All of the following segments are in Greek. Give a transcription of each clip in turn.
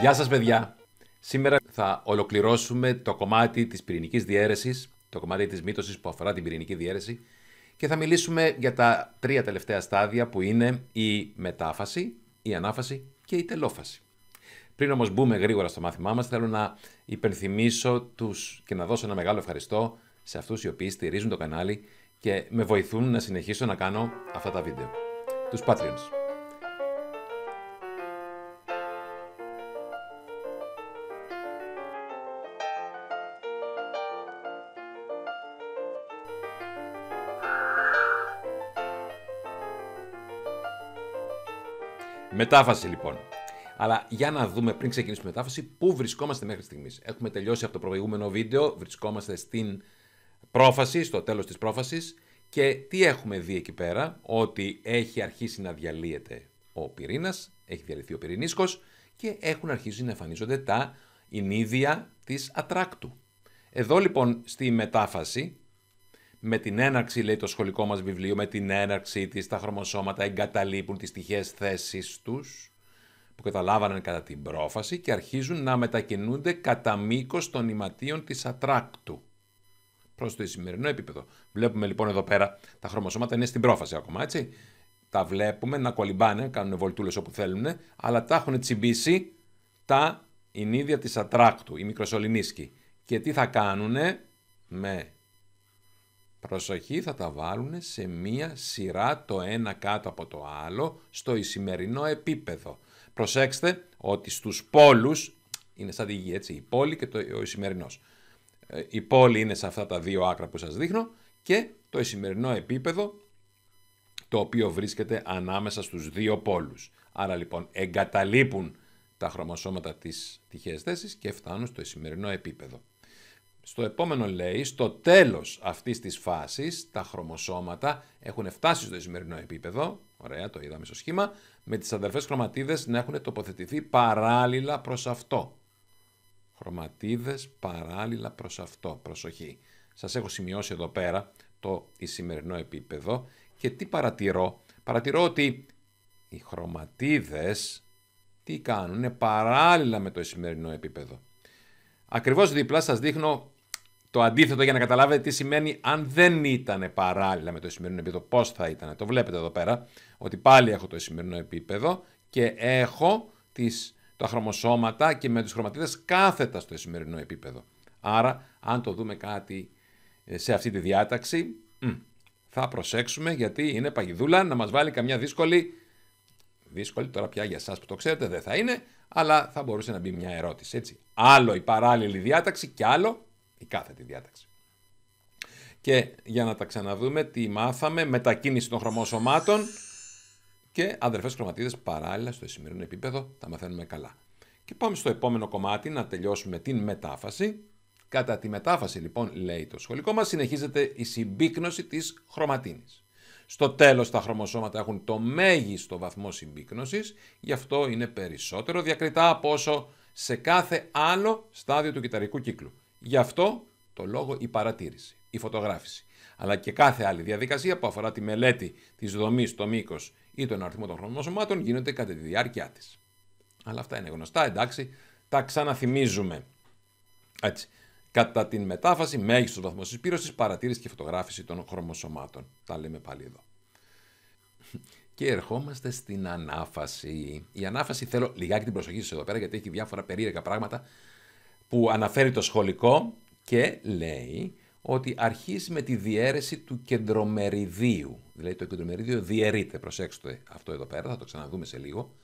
Γεια σας παιδιά. Σήμερα θα ολοκληρώσουμε το κομμάτι της πυρηνικής διαίρεσης, το κομμάτι της μύτωσης που αφορά την πυρηνική διαίρεση και θα μιλήσουμε για τα τρία τελευταία στάδια που είναι η μετάφαση, η ανάφαση και η τελόφαση. Πριν όμως μπούμε γρήγορα στο μάθημά μας, θέλω να υπενθυμίσω τους και να δώσω ένα μεγάλο ευχαριστώ σε αυτούς οι οποίοι στηρίζουν το κανάλι και με βοηθούν να συνεχίσω να κάνω αυτά τα βίντεο. Τους Patreons. Μετάφαση λοιπόν. Αλλά για να δούμε πριν ξεκινήσουμε τη μετάφαση πού βρισκόμαστε μέχρι στιγμής. Έχουμε τελειώσει από το προηγούμενο βίντεο, βρισκόμαστε στην πρόφαση, στο τέλος της πρόφασης. και τι έχουμε δει εκεί πέρα, ότι έχει αρχίσει να διαλύεται ο πυρήνας, έχει διαλυθεί ο πυρηνίσκος και έχουν αρχίσει να εμφανίζονται τα ενίδια της ατράκτου. Εδώ λοιπόν στη μετάφαση με την έναρξη, λέει το σχολικό μας βιβλίο, με την έναρξη της τα χρωμοσώματα εγκαταλείπουν τις τυχαίες θέσεις τους που καταλάβαναν κατά την πρόφαση και αρχίζουν να μετακινούνται κατά μήκος των ηματίων της ατράκτου. Προς το σημερινό επίπεδο. Βλέπουμε λοιπόν εδώ πέρα τα χρωμοσώματα είναι στην πρόφαση ακόμα, έτσι. Τα βλέπουμε να κολυμπάνε, κάνουν βολτούλες όπου θέλουν, αλλά τα έχουν τσιμπήσει τα ηνίδια της ατράκτου, η μικροσωληνίσκοι. Και τι θα κάνουνε με Προσοχή θα τα βάλουν σε μία σειρά το ένα κάτω από το άλλο στο ισημερινό επίπεδο. Προσέξτε ότι στους πόλους, είναι σαν τη γη έτσι, η πόλη και το, ο ισημερινός. Ε, η πόλη είναι σε αυτά τα δύο άκρα που σας δείχνω και το ισημερινό επίπεδο το οποίο βρίσκεται ανάμεσα στους δύο πόλους. Άρα λοιπόν εγκαταλείπουν τα χρωμοσώματα της τυχαίας θέσης και φτάνουν στο ισημερινό επίπεδο. Στο επόμενο λέει, στο τέλος αυτής της φάσης, τα χρωμοσώματα έχουν φτάσει στο σημερινό επίπεδο, ωραία το είδαμε στο σχήμα, με τις αδερφές χρωματίδες να έχουν τοποθετηθεί παράλληλα προς αυτό. Χρωματίδες παράλληλα προς αυτό, προσοχή. Σας έχω σημειώσει εδώ πέρα το ισημερινό επίπεδο και τι παρατηρώ. Παρατηρώ ότι οι χρωματίδες τι κάνουν, είναι παράλληλα με το ισημερινό επίπεδο. Ακριβώς δίπλα σας δείχνω το αντίθετο για να καταλάβετε τι σημαίνει αν δεν ήταν παράλληλα με το σημερινό επίπεδο, πώς θα ήταν. Το βλέπετε εδώ πέρα, ότι πάλι έχω το σημερινό επίπεδο και έχω τις, τα χρωμοσώματα και με τους χρωματίδες κάθετα στο σημερινό επίπεδο. Άρα, αν το δούμε κάτι ε, σε αυτή τη διάταξη, θα προσέξουμε γιατί είναι παγιδούλα να μας βάλει καμιά δύσκολη, δύσκολη τώρα πια για εσά που το ξέρετε δεν θα είναι, αλλά θα μπορούσε να μπει μια ερώτηση. Έτσι. Άλλο η παράλληλη διάταξη και άλλο η κάθετη διάταξη. Και για να τα ξαναδούμε, τι μάθαμε, μετακίνηση των χρωμόσωμάτων και αδερφές χρωματίδες παράλληλα στο σημερινό επίπεδο, τα μαθαίνουμε καλά. Και πάμε στο επόμενο κομμάτι να τελειώσουμε την μετάφαση. Κατά τη μετάφαση λοιπόν, λέει το σχολικό μας, συνεχίζεται η συμπίκνωση της χρωματίνης. Στο τέλος τα χρωμοσώματα έχουν το μέγιστο βαθμό συμπίκνωσης, γι' αυτό είναι περισσότερο διακριτά από όσο σε κάθε άλλο στάδιο του κυταρικού κύκλου. Γι' αυτό το λόγο η παρατήρηση, η φωτογράφηση, αλλά και κάθε άλλη διαδικασία που αφορά τη μελέτη της δομής, το μήκος ή τον αριθμό των χρωμοσωμάτων γίνεται κατά τη διάρκεια της. Αλλά αυτά είναι γνωστά, εντάξει, τα ξαναθυμίζουμε. Έτσι. Κατά την μετάφαση, μέγιστος βαθμός συσπήρωση, παρατήρηση και φωτογράφηση των χρωμοσωμάτων. Τα λέμε πάλι εδώ. Και ερχόμαστε στην ανάφαση. Η ανάφαση θέλω λιγάκι την προσοχή σας εδώ πέρα, γιατί έχει διάφορα περίεργα πράγματα που αναφέρει το σχολικό και λέει ότι αρχίζει με τη διαίρεση του κεντρομεριδίου. Δηλαδή το κεντρομερίδιο διαιρείται, προσέξτε αυτό εδώ πέρα, θα το ξαναδούμε σε λίγο.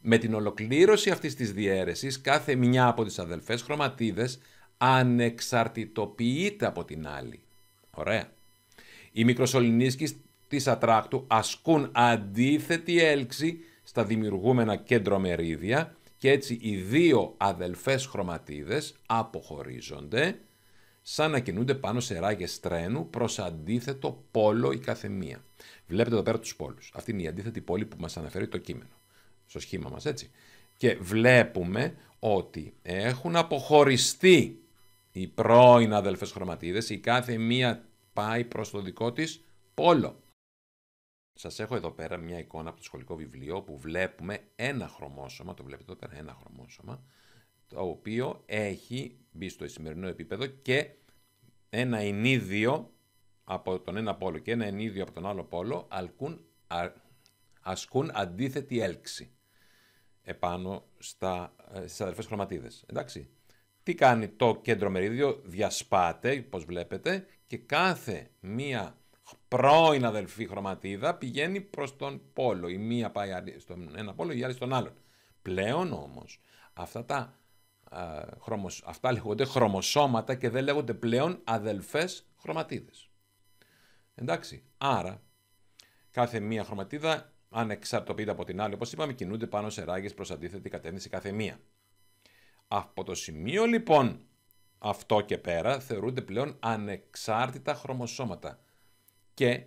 Με την ολοκλήρωση αυτής της διαίρεσης, κάθε μια από τις αδελφές χρωματίδες ανεξαρτητοποιείται από την άλλη. Ωραία. Οι μικροσωληνίσκοι της ατράκτου ασκούν αντίθετη έλξη στα δημιουργούμενα κέντρομερίδια και έτσι οι δύο αδελφές χρωματίδες αποχωρίζονται σαν να κινούνται πάνω σε ράγες τρένου προς αντίθετο πόλο η καθεμία. Βλέπετε εδώ πέρα τους πόλους. Αυτή είναι η αντίθετη πόλη που μας αναφέρει το κείμενο. Στο σχήμα μας έτσι. Και βλέπουμε ότι έχουν αποχωριστεί οι πρώην αδελφές χρωματίδες, η κάθε μία πάει προς το δικό της πόλο. Σας έχω εδώ πέρα μια εικόνα από το σχολικό βιβλίο που βλέπουμε ένα χρωμόσωμα, το βλέπετε εδώ πέρα ένα χρωμόσωμα, το οποίο έχει μπει στο σημερινό επίπεδο και ένα ενίδιο από τον ένα πόλο και ένα ενίδιο από τον άλλο πόλο αλκούν, ασκούν αντίθετη έλξη επάνω στα, ε, στις αδερφές χρωματίδες. Εντάξει. Τι κάνει το κέντρο μερίδιο, διασπάται, όπως βλέπετε, και κάθε μία πρώην αδελφή χρωματίδα πηγαίνει προς τον πόλο. Η μία πάει στον ένα πόλο, η άλλη στον άλλον. Πλέον όμως, αυτά τα α, χρωμοσ... αυτά λέγονται χρωμοσώματα και δεν λέγονται πλέον αδελφές χρωματίδες. Εντάξει, άρα κάθε μία χρωματίδα ανεξαρτοποιείται από την άλλη, όπως είπαμε, κινούνται πάνω σε ράγες προς αντίθετη κατεύθυνση κάθε μία. Από το σημείο λοιπόν αυτό και πέρα θεωρούνται πλέον ανεξάρτητα χρωμοσώματα. Και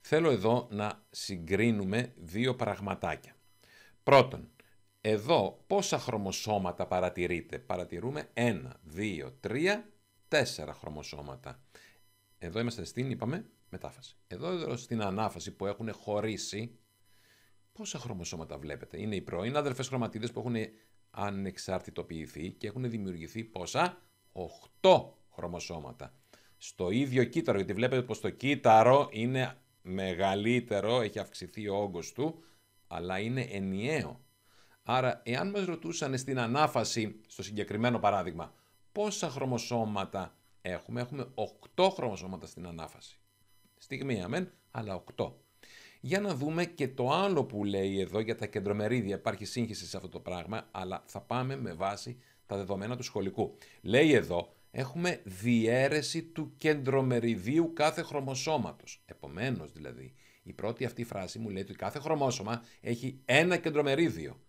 θέλω εδώ να συγκρίνουμε δύο πραγματάκια. Πρώτον, εδώ πόσα χρωμοσώματα παρατηρείτε. Παρατηρούμε ένα, δύο, τρία, τέσσερα χρωμοσώματα. Εδώ είμαστε στην, είπαμε, μετάφαση. Εδώ, εδώ στην ανάφαση που έχουν χωρίσει, πόσα χρωμοσώματα βλέπετε. Είναι οι πρώην αδερφές χρωματίδες που έχουν ανεξαρτητοποιηθεί και έχουν δημιουργηθεί πόσα 8 χρωμοσώματα. Στο ίδιο κύτταρο, γιατί βλέπετε πως το κύτταρο είναι μεγαλύτερο, έχει αυξηθεί ο όγκος του, αλλά είναι ενιαίο. Άρα, εάν μας ρωτούσαν στην ανάφαση, στο συγκεκριμένο παράδειγμα, πόσα χρωμοσώματα έχουμε, έχουμε 8 χρωμοσώματα στην ανάφαση. στιγμή αμέν, αλλά 8. Για να δούμε και το άλλο που λέει εδώ για τα κεντρομερίδια. Υπάρχει σύγχυση σε αυτό το πράγμα, αλλά θα πάμε με βάση τα δεδομένα του σχολικού. Λέει εδώ, έχουμε διαίρεση του κεντρομεριδίου κάθε χρωμοσώματος. Επομένως δηλαδή, η πρώτη αυτή φράση μου λέει ότι κάθε χρωμόσωμα έχει ένα κεντρομερίδιο.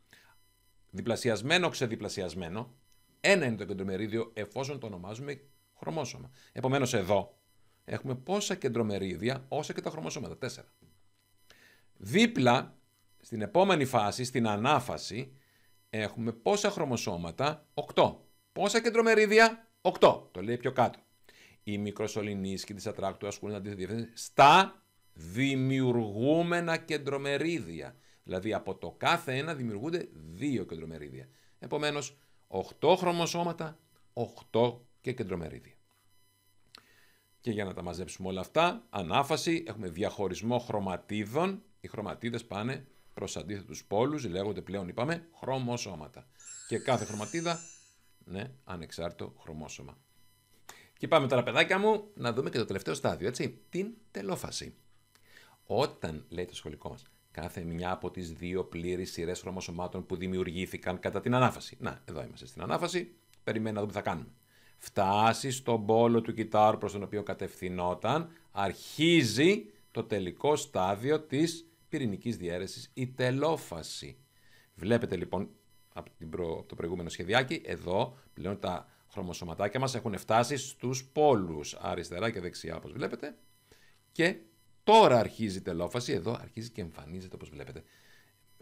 Διπλασιασμένο, ξεδιπλασιασμένο, ένα είναι το κεντρομερίδιο εφόσον το ονομάζουμε χρωμόσωμα. Επομένως εδώ έχουμε πόσα κεντρομερίδια όσα και τα χρωμόσωματα, τέσσερα. Δίπλα, στην επόμενη φάση, στην ανάφαση, έχουμε πόσα χρωμοσώματα, 8. Πόσα κεντρομερίδια, 8. Το λέει πιο κάτω. Οι και τις ατράκτου ασκούν αντίθετη στα δημιουργούμενα κεντρομερίδια. Δηλαδή από το κάθε ένα δημιουργούνται δύο κεντρομερίδια. Επομένως, 8 χρωμοσώματα, 8 και κεντρομερίδια. Και για να τα μαζέψουμε όλα αυτά, ανάφαση, έχουμε διαχωρισμό χρωματίδων οι χρωματίδες πάνε προς αντίθετους πόλους, λέγονται πλέον, είπαμε, χρωμόσωματα. Και κάθε χρωματίδα, ναι, ανεξάρτητο χρωμόσωμα. Και πάμε τώρα, παιδάκια μου, να δούμε και το τελευταίο στάδιο, έτσι, την τελόφαση. Όταν, λέει το σχολικό μας, κάθε μια από τις δύο πλήρε σειρές χρωμοσωμάτων που δημιουργήθηκαν κατά την ανάφαση. Να, εδώ είμαστε στην ανάφαση, περιμένουμε να δούμε τι θα κάνουμε. Φτάσει στον πόλο του κυτάρου προς τον οποίο κατευθυνόταν, αρχίζει το τελικό στάδιο της πυρηνικής διαίρεσης ή τελόφαση. Βλέπετε λοιπόν από, την το προηγούμενο σχεδιάκι, εδώ πλέον τα χρωμοσωματάκια μας έχουν φτάσει στους πόλους αριστερά και δεξιά όπως βλέπετε και τώρα αρχίζει η τελόφαση, εδώ αρχίζει και εμφανίζεται όπως βλέπετε.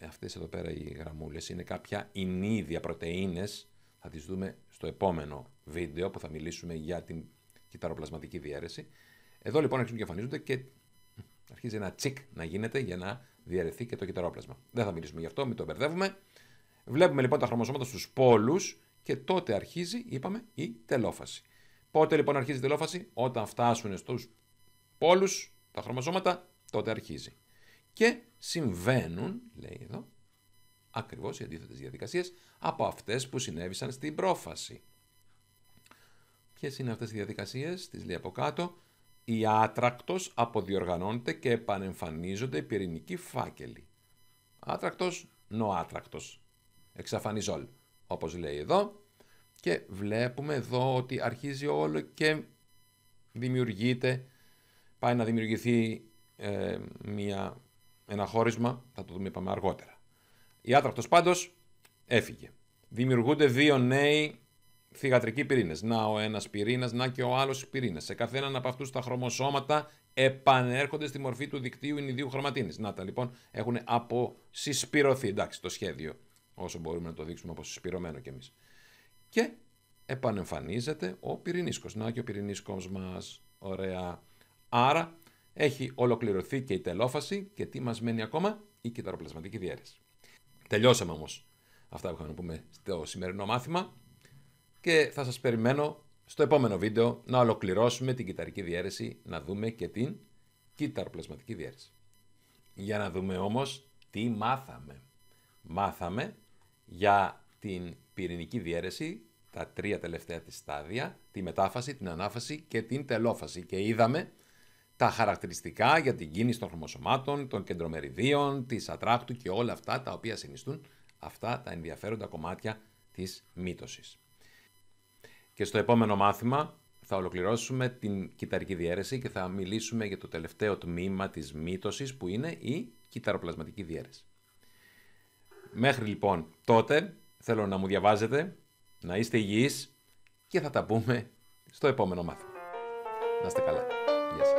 Αυτές εδώ πέρα οι γραμμούλες είναι κάποια ενίδια πρωτεΐνες, θα τις δούμε στο επόμενο βίντεο που θα μιλήσουμε για την κυταροπλασματική διαίρεση. Εδώ λοιπόν αρχίζουν και εμφανίζονται και αρχίζει ένα τσικ να γίνεται για να διαρρεθεί και το κυτερόπλασμα. Δεν θα μιλήσουμε γι' αυτό, μην το μπερδεύουμε. Βλέπουμε λοιπόν τα χρωμοσώματα στους πόλους και τότε αρχίζει, είπαμε, η τελόφαση. Πότε λοιπόν αρχίζει η τελόφαση, όταν φτάσουν στους πόλους τα χρωμοσώματα, τότε αρχίζει. Και συμβαίνουν, λέει εδώ, ακριβώς οι αντίθετες διαδικασίες από αυτές που συνέβησαν στην πρόφαση. Ποιες είναι αυτές οι διαδικασίες, τις λέει από κάτω η άτρακτος αποδιοργανώνεται και επανεμφανίζονται πυρηνικοί φάκελοι. Άτρακτος, νοάτρακτος. Εξαφανιζόλ, όπως λέει εδώ. Και βλέπουμε εδώ ότι αρχίζει όλο και δημιουργείται, πάει να δημιουργηθεί ε, μια, ένα χώρισμα, θα το δούμε είπαμε αργότερα. Η άτρακτος πάντως έφυγε. Δημιουργούνται δύο νέοι θηγατρικοί πυρήνες. Να ο ένας πυρήνας, να και ο άλλος πυρήνας. Σε καθέναν από αυτούς τα χρωμοσώματα επανέρχονται στη μορφή του δικτύου ινιδίου χρωματίνης. Να τα λοιπόν έχουν αποσυσπηρωθεί. Εντάξει, το σχέδιο, όσο μπορούμε να το δείξουμε αποσυσπηρωμένο κι εμείς. Και επανεμφανίζεται ο πυρηνίσκος. Να και ο πυρηνίσκος μας. Ωραία. Άρα έχει ολοκληρωθεί και η τελόφαση και τι μας μένει ακόμα, η κυταροπλασματική διαίρεση. Τελειώσαμε όμως αυτά που είχαμε να πούμε στο σημερινό μάθημα και θα σας περιμένω στο επόμενο βίντεο να ολοκληρώσουμε την κυταρική διαίρεση, να δούμε και την κυταροπλασματική διαίρεση. Για να δούμε όμως τι μάθαμε. Μάθαμε για την πυρηνική διαίρεση, τα τρία τελευταία της στάδια, τη μετάφαση, την ανάφαση και την τελόφαση και είδαμε τα χαρακτηριστικά για την κίνηση των χρωμοσωμάτων, των κεντρομεριδίων, της ατράκτου και όλα αυτά τα οποία συνιστούν αυτά τα ενδιαφέροντα κομμάτια της μύτωσης. Και στο επόμενο μάθημα θα ολοκληρώσουμε την κυταρική διαίρεση και θα μιλήσουμε για το τελευταίο τμήμα της μύτωσης που είναι η κυταροπλασματική διαίρεση. Μέχρι λοιπόν τότε θέλω να μου διαβάζετε, να είστε υγιείς και θα τα πούμε στο επόμενο μάθημα. Να είστε καλά. Γεια σας.